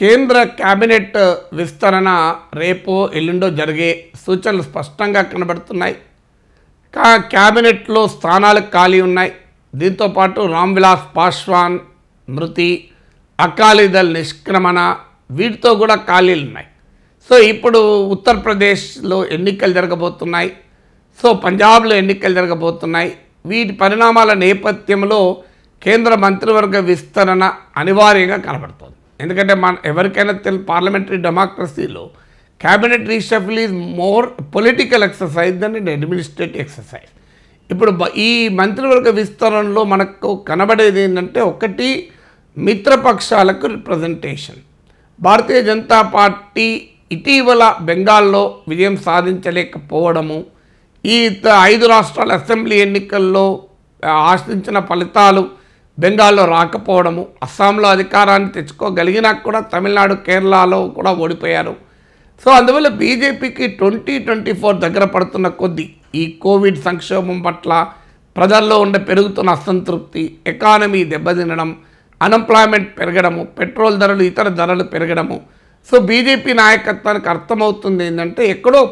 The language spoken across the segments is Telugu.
కేంద్ర కేబినెట్ విస్తరణ రేపో ఎల్లుండో జరిగే సూచనలు స్పష్టంగా కనబడుతున్నాయి కా క్యాబినెట్లో స్థానాలు ఖాళీ ఉన్నాయి దీంతోపాటు రామ్విలాస్ పాశ్వాన్ మృతి అకాలీదల్ నిష్క్రమణ వీటితో కూడా ఖాళీలు ఉన్నాయి సో ఇప్పుడు ఉత్తరప్రదేశ్లో ఎన్నికలు జరగబోతున్నాయి సో పంజాబ్లో ఎన్నికలు జరగబోతున్నాయి వీటి పరిణామాల నేపథ్యంలో కేంద్ర మంత్రివర్గ విస్తరణ అనివార్యంగా కనబడుతోంది ఎందుకంటే మన ఎవరికైనా తెలు పార్లమెంటరీ డెమోక్రసీలో cabinet reshuffle is more political exercise than and administrative exercise ఇప్పుడు ఈ మంత్రివర్గ విస్తరణలో మనకు కనబడేది ఏంటంటే ఒకటి మిత్రపక్షాలకు రిప్రజెంటేషన్ భారతీయ జనతా పార్టీ ఇటీవల బెంగాల్లో విజయం సాధించలేకపోవడము ఈ ఐదు రాష్ట్రాల అసెంబ్లీ ఎన్నికల్లో ఆశించిన ఫలితాలు బెంగాల్లో రాకపోవడము అస్సాంలో అధికారాన్ని తెచ్చుకోగలిగినా కూడా తమిళనాడు కేరళలో కూడా ఓడిపోయారు సో అందువల్ల బీజేపీకి ట్వంటీ ట్వంటీ ఫోర్ దగ్గర పడుతున్న కొద్దీ ఈ కోవిడ్ సంక్షోభం పట్ల ప్రజల్లో ఉండే పెరుగుతున్న అసంతృప్తి ఎకానమీ దెబ్బతినడం అన్ఎంప్లాయ్మెంట్ పెరగడము పెట్రోల్ ధరలు ఇతర ధరలు పెరగడము సో బీజేపీ నాయకత్వానికి అర్థమవుతుంది ఏంటంటే ఎక్కడో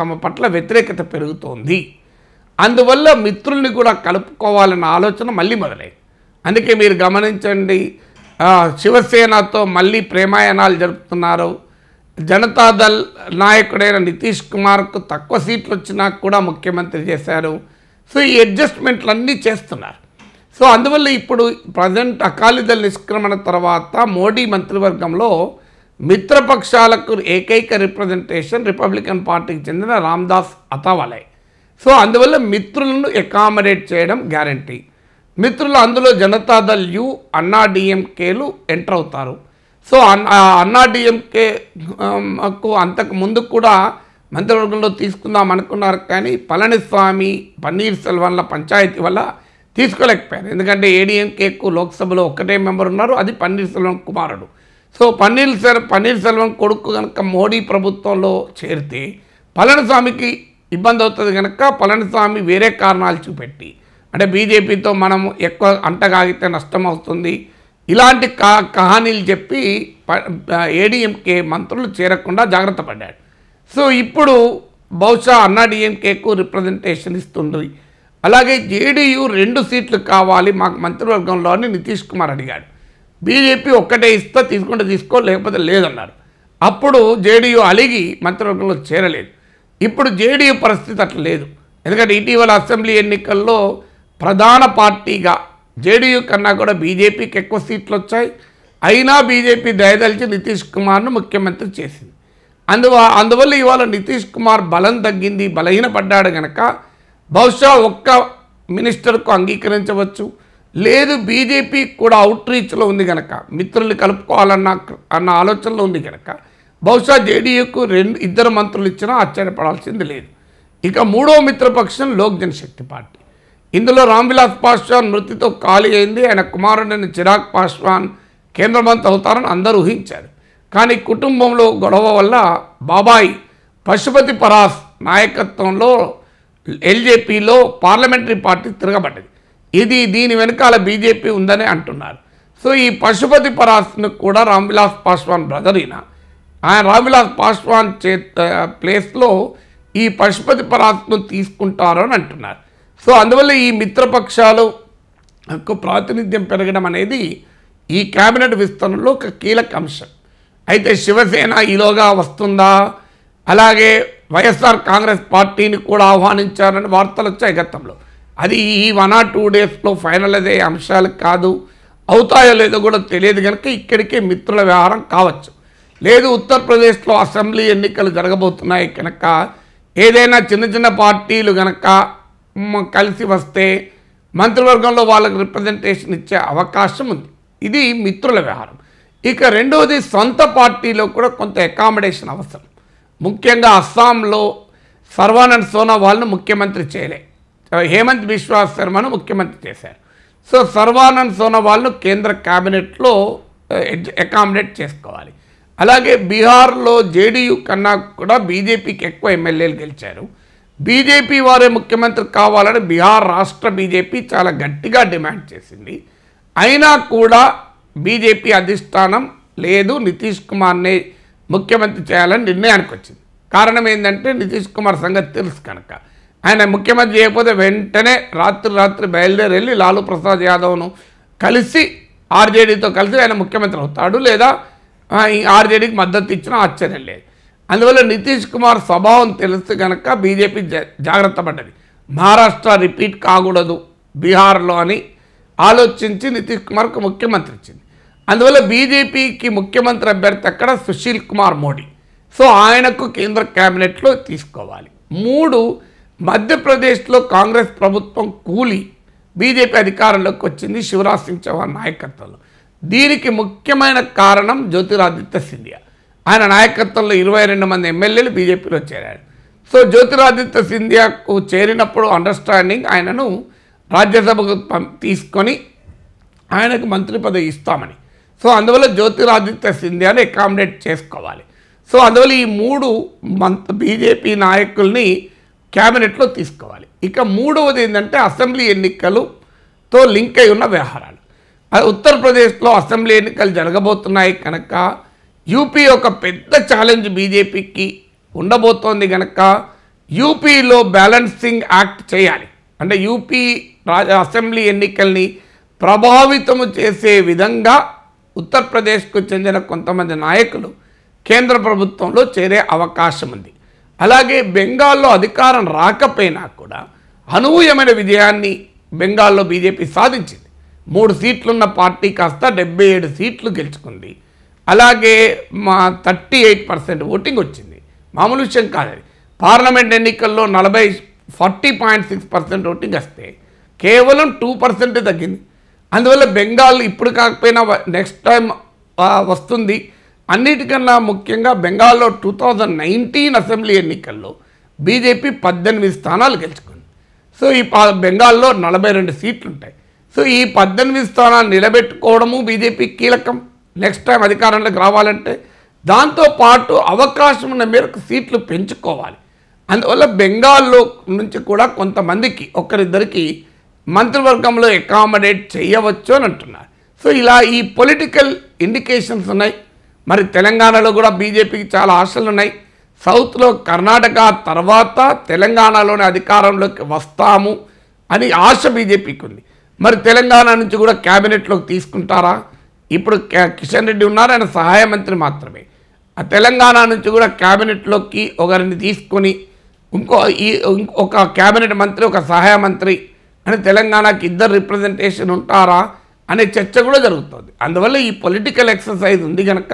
తమ పట్ల వ్యతిరేకత పెరుగుతోంది అందువల్ల మిత్రుల్ని కూడా కలుపుకోవాలన్న ఆలోచన మళ్ళీ మొదలైంది అందుకే మీరు గమనించండి శివసేనతో మళ్ళీ ప్రేమాయణాలు జరుపుతున్నారు జనతాదళ్ నాయకుడైన నితీష్ కుమార్కు తక్కువ సీట్లు వచ్చినా కూడా ముఖ్యమంత్రి చేశారు సో ఈ అడ్జస్ట్మెంట్లు అన్నీ చేస్తున్నారు సో అందువల్ల ఇప్పుడు ప్రజెంట్ అకాలీదళ నిష్క్రమణ తర్వాత మోడీ మంత్రివర్గంలో మిత్రపక్షాలకు ఏకైక రిప్రజెంటేషన్ రిపబ్లికన్ పార్టీకి చెందిన రామ్దాస్ అతావాలే సో అందువల్ల మిత్రులను అకామడేట్ చేయడం గ్యారంటీ మిత్రులు అందులో జనతాదళ్ యు అన్నాడీఎంకేలు ఎంటర్ అవుతారు సో అన్నాడిఎంకే కు అంతకు ముందు కూడా మంత్రివర్గంలో తీసుకుందాం అనుకున్నారు కానీ పళనిస్వామి పన్నీర్ సెల్వన్ల పంచాయతీ వల్ల తీసుకోలేకపోయారు ఎందుకంటే ఏడిఎంకేకు లోక్సభలో ఒకటే మెంబర్ ఉన్నారు అది పన్నీర్ సెల్వం కుమారుడు సో పన్నీర్ సెల్ పన్నీర్ సెల్వం కొడుకు కనుక మోడీ ప్రభుత్వంలో చేరితే పళనిస్వామికి ఇబ్బంది అవుతుంది కనుక పళనిస్వామి వేరే కారణాలు చూపెట్టి అంటే బీజేపీతో మనం ఎక్కువ అంటగాగితే నష్టం ఇలాంటి కా కహానీలు చెప్పి ఏడీఎంకే మంత్రులు చేరకుండా జాగ్రత్త పడ్డాడు సో ఇప్పుడు బహుశా అన్నాడీఎంకేకు రిప్రజెంటేషన్ ఇస్తుంది అలాగే జేడీయూ రెండు సీట్లు కావాలి మాకు మంత్రివర్గంలో అని నితీష్ కుమార్ అడిగాడు బీజేపీ ఒక్కటే ఇస్తా తీసుకుంటే తీసుకో లేకపోతే లేదన్నారు అప్పుడు జేడీయూ అలిగి మంత్రివర్గంలో చేరలేదు ఇప్పుడు జేడీయూ పరిస్థితి అట్లా లేదు ఎందుకంటే ఇటీవల అసెంబ్లీ ఎన్నికల్లో ప్రధాన పార్టీగా జేడీయూ కన్నా కూడా బీజేపీకి ఎక్కువ సీట్లు వచ్చాయి అయినా బీజేపీ దయదలిచి నితీష్ కుమార్ను ముఖ్యమంత్రి చేసింది అందువ అందువల్ల ఇవాళ నితీష్ కుమార్ బలం తగ్గింది బలహీనపడ్డాడు గనక బహుశా ఒక్క మినిస్టర్కు అంగీకరించవచ్చు లేదు బీజేపీ కూడా అవుట్ రీచ్లో ఉంది కనుక మిత్రుల్ని కలుపుకోవాలన్న అన్న ఆలోచనలో ఉంది కనుక బహుశా జేడీయూకు రెండు ఇద్దరు మంత్రులు ఇచ్చినా ఆశ్చర్యపడాల్సింది లేదు ఇక మూడో మిత్రపక్షం లోక్ జనశక్తి పార్టీ ఇందులో రామ్విలాస్ పాస్వాన్ మృతితో ఖాళీ అయింది ఆయన కుమారుడిని చిరాగ్ పాస్వాన్ కేంద్రమంత్రి అవుతారని అందరూ ఊహించారు కానీ కుటుంబంలో గొడవ వల్ల బాబాయ్ పశుపతి పరాస్ నాయకత్వంలో ఎల్జేపీలో పార్లమెంటరీ పార్టీ తిరగబడ్డది ఇది దీని వెనకాల బీజేపీ ఉందని అంటున్నారు సో ఈ పశుపతి పరాస్ను కూడా రామ్విలాస్ పాస్వాన్ బ్రదర్ ఈయన ఆయన రామ్విలాస్ పాస్వాన్ చే ప్లేస్లో ఈ పశుపతి పరాస్ను తీసుకుంటారు అని అంటున్నారు సో అందువల్ల ఈ మిత్రపక్షాలు ప్రాతినిధ్యం పెరగడం అనేది ఈ కేబినెట్ విస్తరణలో ఒక కీలక అంశం అయితే శివసేన ఈలోగా వస్తుందా అలాగే వైఎస్ఆర్ కాంగ్రెస్ పార్టీని కూడా ఆహ్వానించారని వార్తలు వచ్చాయి గతంలో అది ఈ వన్ ఆర్ టూ డేస్లో ఫైనల్ అయ్యే అంశాలు కాదు అవుతాయో లేదో కూడా తెలియదు కనుక ఇక్కడికే మిత్రుల వ్యవహారం కావచ్చు లేదు ఉత్తరప్రదేశ్లో అసెంబ్లీ ఎన్నికలు జరగబోతున్నాయి కనుక ఏదైనా చిన్న చిన్న పార్టీలు కనుక కలిసి వస్తే మంత్రివర్గంలో వాళ్ళకు రిప్రజెంటేషన్ ఇచ్చే అవకాశం ఉంది ఇది మిత్రుల వ్యవహారం ఇక రెండవది సొంత పార్టీలో కూడా కొంత అకామిడేషన్ అవసరం ముఖ్యంగా అస్సాంలో సర్వానంద్ సోనోవాల్ను ముఖ్యమంత్రి చేయలే హేమంత్ విశ్వాస్ శర్మను ముఖ్యమంత్రి చేశారు సో సర్వానంద్ సోనోవాల్ను కేంద్ర క్యాబినెట్లో అకామిడేట్ చేసుకోవాలి అలాగే బీహార్లో జేడీయూ కన్నా కూడా బీజేపీకి ఎక్కువ ఎమ్మెల్యేలు గెలిచారు బీజేపీ వారే ముఖ్యమంత్రి కావాలని బీహార్ రాష్ట్ర బీజేపీ చాలా గట్టిగా డిమాండ్ చేసింది అయినా కూడా బీజేపీ అధిష్టానం లేదు నితీష్ కుమార్నే ముఖ్యమంత్రి చేయాలని నిర్ణయానికి వచ్చింది కారణం ఏంటంటే నితీష్ కుమార్ సంగతి తెలుసు కనుక ఆయన ముఖ్యమంత్రి చేయకపోతే వెంటనే రాత్రి రాత్రి బయలుదేరి వెళ్ళి లాలూ ప్రసాద్ యాదవ్ను కలిసి ఆర్జేడీతో కలిసి ఆయన ముఖ్యమంత్రి అవుతాడు లేదా ఆర్జేడీకి మద్దతు ఇచ్చినా ఆశ్చర్యం లేదు అందువల్ల నితీష్ కుమార్ స్వభావం తెలుస్తే కనుక బీజేపీ జాగ్రత్త పడ్డది మహారాష్ట్ర రిపీట్ కాకూడదు బీహార్లో అని ఆలోచించి నితీష్ కుమార్కు ముఖ్యమంత్రి ఇచ్చింది అందువల్ల బీజేపీకి ముఖ్యమంత్రి అభ్యర్థి అక్కడ సుశీల్ కుమార్ మోడీ సో ఆయనకు కేంద్ర క్యాబినెట్లో తీసుకోవాలి మూడు మధ్యప్రదేశ్లో కాంగ్రెస్ ప్రభుత్వం కూలి బీజేపీ అధికారంలోకి వచ్చింది శివరాజ్ సింగ్ చౌహాన్ నాయకత్వంలో దీనికి ముఖ్యమైన కారణం జ్యోతిరాదిత్య సింధియా ఆయన నాయకత్వంలో ఇరవై రెండు మంది ఎమ్మెల్యేలు బీజేపీలో చేరారు సో జ్యోతిరాదిత్య సింధియాకు చేరినప్పుడు అండర్స్టాండింగ్ ఆయనను రాజ్యసభకు తీసుకొని ఆయనకు మంత్రి పదవి ఇస్తామని సో అందువల్ల జ్యోతిరాదిత్య సింధియాను అకామిడేట్ చేసుకోవాలి సో అందువల్ల ఈ మూడు మంత్ బీజేపీ నాయకుల్ని క్యాబినెట్లో తీసుకోవాలి ఇక మూడవది ఏంటంటే అసెంబ్లీ ఎన్నికలుతో లింక్ అయి ఉన్న వ్యవహారాలు ఉత్తరప్రదేశ్లో అసెంబ్లీ ఎన్నికలు జరగబోతున్నాయి కనుక యూపీ ఒక పెద్ద ఛాలెంజ్ బీజేపీకి ఉండబోతోంది కనుక యూపీలో బ్యాలెన్సింగ్ యాక్ట్ చేయాలి అంటే యూపీ అసెంబ్లీ ఎన్నికల్ని ప్రభావితము చేసే విధంగా ఉత్తరప్రదేశ్కు చెందిన కొంతమంది నాయకులు కేంద్ర ప్రభుత్వంలో చేరే అవకాశం ఉంది అలాగే బెంగాల్లో అధికారం రాకపోయినా కూడా అనూహ్యమైన విజయాన్ని బెంగాల్లో బీజేపీ సాధించింది మూడు సీట్లున్న పార్టీ కాస్త డెబ్బై ఏడు సీట్లు గెలుచుకుంది అలాగే మా థర్టీ ఎయిట్ పర్సెంట్ ఓటింగ్ వచ్చింది మామూలు విషయం కాదు పార్లమెంట్ ఎన్నికల్లో నలభై forty point six percent voting వస్తే కేవలం టూ పర్సెంటే తగ్గింది అందువల్ల బెంగాల్ ఇప్పుడు కాకపోయినా నెక్స్ట్ టైం వస్తుంది అన్నిటికన్నా ముఖ్యంగా బెంగాల్లో టూ థౌజండ్ నైన్టీన్ అసెంబ్లీ ఎన్నికల్లో బీజేపీ పద్దెనిమిది స్థానాలు గెలుచుకుంది సో ఈ బెంగాల్లో నలభై రెండు సీట్లు ఉంటాయి సో ఈ పద్దెనిమిది స్థానాలు నిలబెట్టుకోవడము బీజేపీ కీలకం నెక్స్ట్ టైం అధికారంలోకి రావాలంటే దాంతోపాటు అవకాశం ఉన్న మేరకు సీట్లు పెంచుకోవాలి అందువల్ల బెంగాల్లో నుంచి కూడా కొంతమందికి ఒకరిద్దరికి మంత్రివర్గంలో అకామిడేట్ చేయవచ్చు అని అంటున్నారు సో ఇలా ఈ పొలిటికల్ ఇండికేషన్స్ ఉన్నాయి మరి తెలంగాణలో కూడా బీజేపీకి చాలా ఆశలు ఉన్నాయి సౌత్లో కర్ణాటక తర్వాత తెలంగాణలోనే అధికారంలోకి వస్తాము అని ఆశ బీజేపీకి ఉంది మరి తెలంగాణ నుంచి కూడా క్యాబినెట్లోకి తీసుకుంటారా ఇప్పుడు కిషన్ రెడ్డి ఉన్నారు ఆయన సహాయ మంత్రి మాత్రమే ఆ తెలంగాణ నుంచి కూడా క్యాబినెట్లోకి ఒకరిని తీసుకొని ఇంకో ఈ ఒక క్యాబినెట్ మంత్రి ఒక సహాయ మంత్రి అని తెలంగాణకి ఇద్దరు రిప్రజెంటేషన్ ఉంటారా అనే చర్చ కూడా జరుగుతుంది అందువల్ల ఈ పొలిటికల్ ఎక్సర్సైజ్ ఉంది కనుక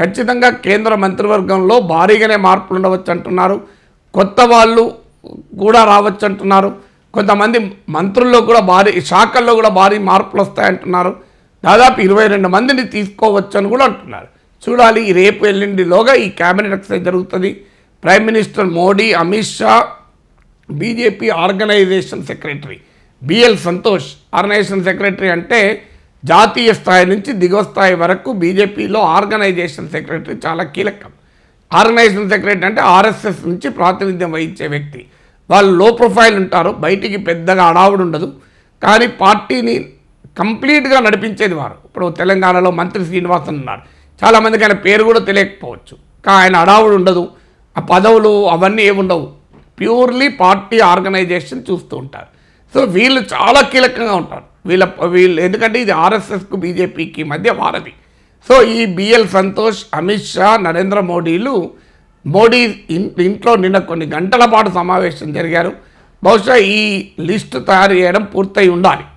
ఖచ్చితంగా కేంద్ర మంత్రివర్గంలో భారీగానే మార్పులు ఉండవచ్చు అంటున్నారు కొత్త వాళ్ళు కూడా రావచ్చు అంటున్నారు కొంతమంది మంత్రుల్లో కూడా భారీ శాఖల్లో కూడా భారీ మార్పులు వస్తాయంటున్నారు దాదాపు ఇరవై రెండు మందిని తీసుకోవచ్చు అని కూడా అంటున్నారు చూడాలి ఈ రేపు ఎల్లుండిలోగా ఈ క్యాబినెట్ ఎక్సైజ్ జరుగుతుంది prime minister Modi Amit Shah BJP organisation secretary BL Santhosh organisation secretary అంటే జాతీయ స్థాయి నుంచి దిగువ స్థాయి వరకు బీజేపీలో ఆర్గనైజేషన్ సెక్రటరీ చాలా కీలకం ఆర్గనైజేషన్ సెక్రటరీ అంటే ఆర్ఎస్ఎస్ నుంచి ప్రాతినిధ్యం వహించే వ్యక్తి వాళ్ళు లో ప్రొఫైల్ ఉంటారు బయటికి పెద్దగా అడావుడు ఉండదు కానీ పార్టీని కంప్లీట్గా నడిపించేది వారు ఇప్పుడు తెలంగాణలో మంత్రి శ్రీనివాసన్ ఉన్నారు చాలామందికి ఆయన పేరు కూడా తెలియకపోవచ్చు కా ఆయన అడావుడు ఉండదు ఆ పదవులు అవన్నీ ఏముండవు ప్యూర్లీ పార్టీ ఆర్గనైజేషన్ చూస్తూ ఉంటారు సో వీళ్ళు చాలా కీలకంగా ఉంటారు వీళ్ళ వీళ్ళు ఎందుకంటే ఇది ఆర్ఎస్ఎస్కు బీజేపీకి మధ్య వారది సో ఈ బిఎల్ సంతోష్ అమిత్ షా నరేంద్ర మోడీలు మోడీ ఇంట్లో నిన్న కొన్ని గంటల పాటు సమావేశం జరిగారు బహుశా ఈ లిస్టు తయారు చేయడం పూర్తయి ఉండాలి